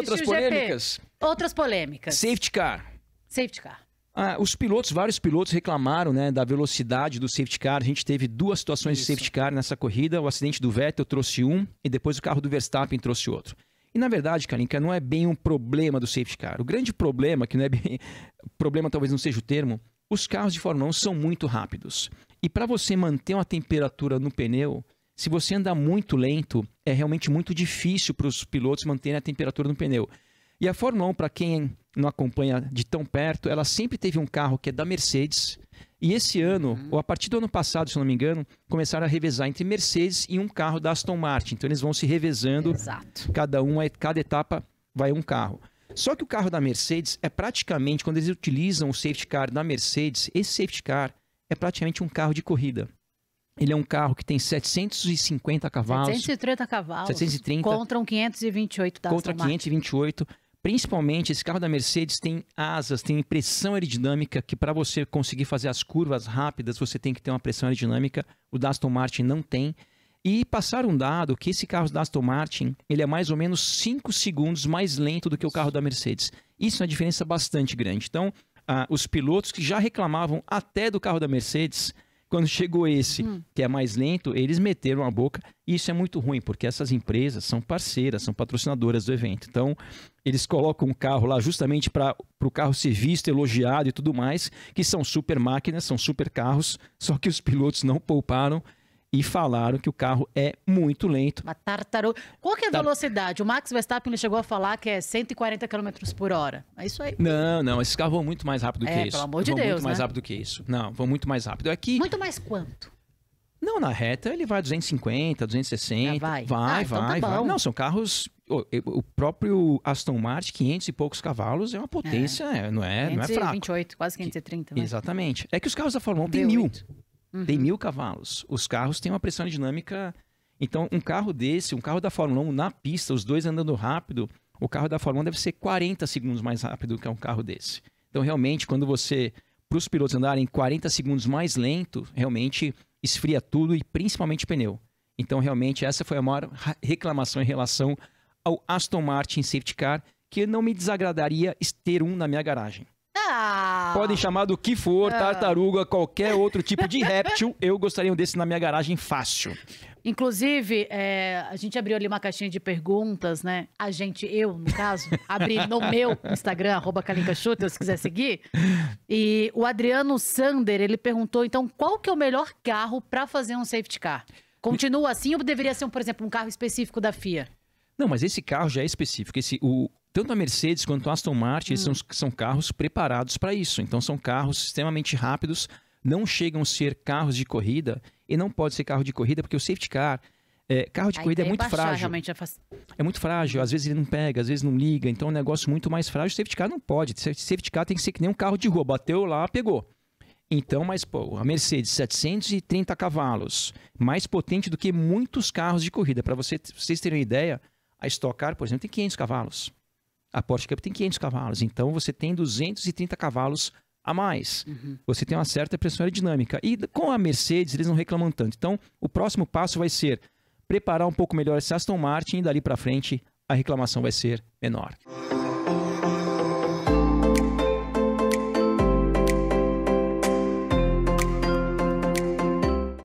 outras polêmicas? Outras polêmicas. Safety car. Safety car. Ah, os pilotos, vários pilotos reclamaram né, da velocidade do safety car. A gente teve duas situações Isso. de safety car nessa corrida. O acidente do Vettel trouxe um e depois o carro do Verstappen trouxe outro. E na verdade, Kalinka, não é bem um problema do safety car. O grande problema, que não é bem. problema talvez não seja o termo, os carros de Fórmula 1 são muito rápidos. E para você manter uma temperatura no pneu, se você anda muito lento, é realmente muito difícil para os pilotos manterem a temperatura no pneu. E a Fórmula 1, para quem não acompanha de tão perto, ela sempre teve um carro que é da Mercedes. E esse ano, uhum. ou a partir do ano passado, se não me engano, começaram a revezar entre Mercedes e um carro da Aston Martin. Então eles vão se revezando. Exato. Cada um, é, cada etapa vai um carro. Só que o carro da Mercedes é praticamente, quando eles utilizam o safety car da Mercedes, esse safety car é praticamente um carro de corrida. Ele é um carro que tem 750 cavalos. 730 cavalos. 730. Contra um 528 da Contra 528. Principalmente, esse carro da Mercedes tem asas, tem pressão aerodinâmica, que para você conseguir fazer as curvas rápidas, você tem que ter uma pressão aerodinâmica. O da Aston Martin não tem. E passaram um dado que esse carro da Aston Martin, ele é mais ou menos 5 segundos mais lento do que o carro da Mercedes. Isso é uma diferença bastante grande. Então, ah, os pilotos que já reclamavam até do carro da Mercedes quando chegou esse, hum. que é mais lento, eles meteram a boca. E isso é muito ruim, porque essas empresas são parceiras, são patrocinadoras do evento. Então, eles colocam um carro lá justamente para o carro ser visto, elogiado e tudo mais, que são super máquinas, são super carros, só que os pilotos não pouparam e falaram que o carro é muito lento. Uma tartaruga. Qual que é a tá. velocidade? O Max Verstappen ele chegou a falar que é 140 km por hora. É isso aí. Não, não. Esses carros vão é, né? muito mais rápido é, que isso. Pelo amor de vão Deus. Vão muito né? mais rápido que isso. Não, vão muito mais rápido. Aqui. Muito mais quanto? Não, na reta ele vai 250, 260. Ah, vai, vai, ah, então vai, tá vai. Não, são carros. O, próprio Aston Martin, 500 e poucos cavalos, é uma potência, é. é não é, 528, não é fraco. quase 530. Que, né? exatamente. É que os carros da Fórmula 1 têm mil. Uhum. Tem mil cavalos. Os carros têm uma pressão dinâmica. Então, um carro desse, um carro da Fórmula 1 na pista, os dois andando rápido, o carro da Fórmula 1 deve ser 40 segundos mais rápido que um carro desse. Então, realmente, quando você, para os pilotos andarem 40 segundos mais lento, realmente esfria tudo e principalmente pneu. Então, realmente, essa foi a maior reclamação em relação ao Aston Martin Safety Car, que não me desagradaria ter um na minha garagem. Ah. Podem chamar do que for, ah. tartaruga, qualquer outro tipo de réptil. Eu gostaria um desse na minha garagem fácil. Inclusive, é, a gente abriu ali uma caixinha de perguntas, né? A gente, eu, no caso, abri no meu Instagram, arroba Kalinkachuta, se quiser seguir. E o Adriano Sander, ele perguntou, então, qual que é o melhor carro para fazer um safety car? Continua assim ou deveria ser, por exemplo, um carro específico da FIA? Não, mas esse carro já é específico. Esse, o, tanto a Mercedes quanto a Aston Martin hum. são, são carros preparados para isso. Então são carros extremamente rápidos, não chegam a ser carros de corrida e não pode ser carro de corrida porque o safety car é, carro de corrida é muito baixar, frágil. É, é muito frágil, às vezes ele não pega, às vezes não liga, então é um negócio muito mais frágil. O safety car não pode. O safety car tem que ser que nem um carro de rua, bateu lá, pegou. Então, mas pô, a Mercedes 730 cavalos, mais potente do que muitos carros de corrida. Para você, vocês terem uma ideia, a Stock Car, por exemplo, tem 500 cavalos. A Porsche Cup tem 500 cavalos. Então você tem 230 cavalos a mais. Uhum. Você tem uma certa pressão aerodinâmica. E com a Mercedes, eles não reclamam tanto. Então, o próximo passo vai ser preparar um pouco melhor esse Aston Martin e dali para frente a reclamação vai ser menor.